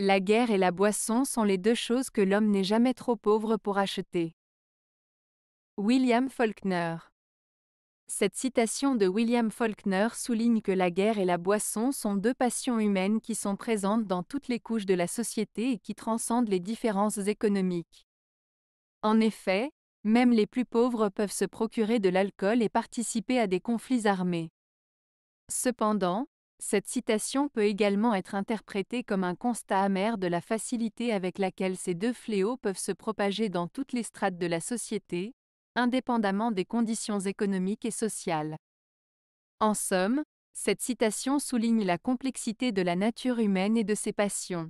La guerre et la boisson sont les deux choses que l'homme n'est jamais trop pauvre pour acheter. William Faulkner Cette citation de William Faulkner souligne que la guerre et la boisson sont deux passions humaines qui sont présentes dans toutes les couches de la société et qui transcendent les différences économiques. En effet, même les plus pauvres peuvent se procurer de l'alcool et participer à des conflits armés. Cependant, cette citation peut également être interprétée comme un constat amer de la facilité avec laquelle ces deux fléaux peuvent se propager dans toutes les strates de la société, indépendamment des conditions économiques et sociales. En somme, cette citation souligne la complexité de la nature humaine et de ses passions.